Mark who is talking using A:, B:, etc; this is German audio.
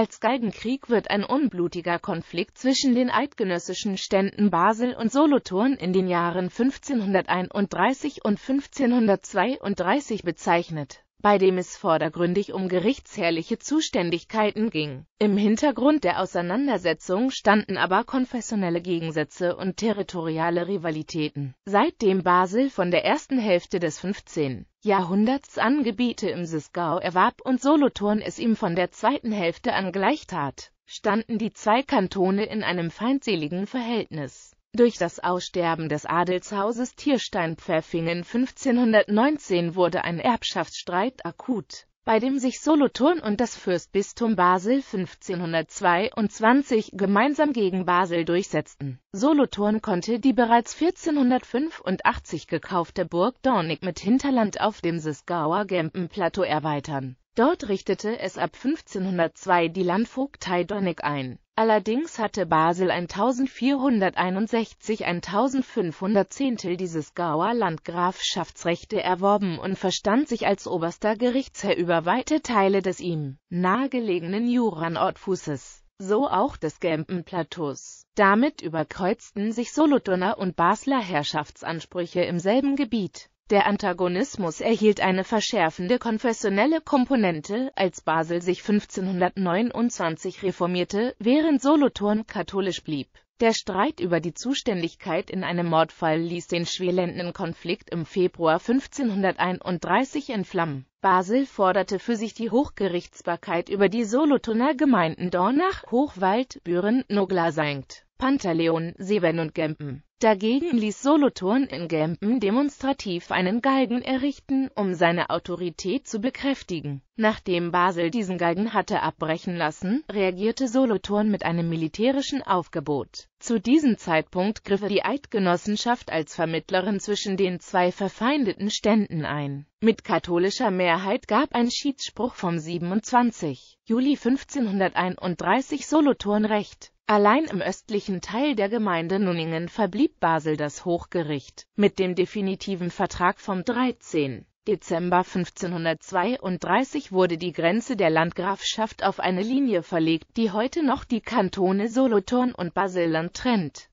A: Als Galgenkrieg wird ein unblutiger Konflikt zwischen den eidgenössischen Ständen Basel und Solothurn in den Jahren 1531 und 1532 bezeichnet bei dem es vordergründig um gerichtsherrliche Zuständigkeiten ging. Im Hintergrund der Auseinandersetzung standen aber konfessionelle Gegensätze und territoriale Rivalitäten. Seitdem Basel von der ersten Hälfte des 15. Jahrhunderts an Gebiete im Sisgau erwarb und Solothurn es ihm von der zweiten Hälfte an gleichtat, standen die zwei Kantone in einem feindseligen Verhältnis. Durch das Aussterben des Adelshauses Thierstein-Pfäffingen 1519 wurde ein Erbschaftsstreit akut, bei dem sich Solothurn und das Fürstbistum Basel 1522 gemeinsam gegen Basel durchsetzten. Solothurn konnte die bereits 1485 gekaufte Burg Dornig mit Hinterland auf dem Sisgauer Gempenplateau erweitern Dort richtete es ab 1502 die Landvogtei Donnig ein. Allerdings hatte Basel 1461 1510 dieses Gauer Landgrafschaftsrechte erworben und verstand sich als oberster Gerichtsherr über weite Teile des ihm nahegelegenen Juranortfußes, so auch des Gempenplateaus. Damit überkreuzten sich Solothurner und Basler Herrschaftsansprüche im selben Gebiet. Der Antagonismus erhielt eine verschärfende konfessionelle Komponente, als Basel sich 1529 reformierte, während Solothurn katholisch blieb. Der Streit über die Zuständigkeit in einem Mordfall ließ den schwelenden Konflikt im Februar 1531 entflammen. Basel forderte für sich die Hochgerichtsbarkeit über die Solothurner Gemeinden Dornach, Hochwald, Büren, Nogla senkt. Pantaleon, Seben und Gempen. Dagegen ließ Solothurn in Gempen demonstrativ einen Galgen errichten, um seine Autorität zu bekräftigen. Nachdem Basel diesen Galgen hatte abbrechen lassen, reagierte Solothurn mit einem militärischen Aufgebot. Zu diesem Zeitpunkt griff die Eidgenossenschaft als Vermittlerin zwischen den zwei verfeindeten Ständen ein. Mit katholischer Mehrheit gab ein Schiedsspruch vom 27. Juli 1531 Solothurn recht. Allein im östlichen Teil der Gemeinde Nunningen verblieb Basel das Hochgericht. Mit dem definitiven Vertrag vom 13. Dezember 1532 wurde die Grenze der Landgrafschaft auf eine Linie verlegt, die heute noch die Kantone Solothurn und Baselland trennt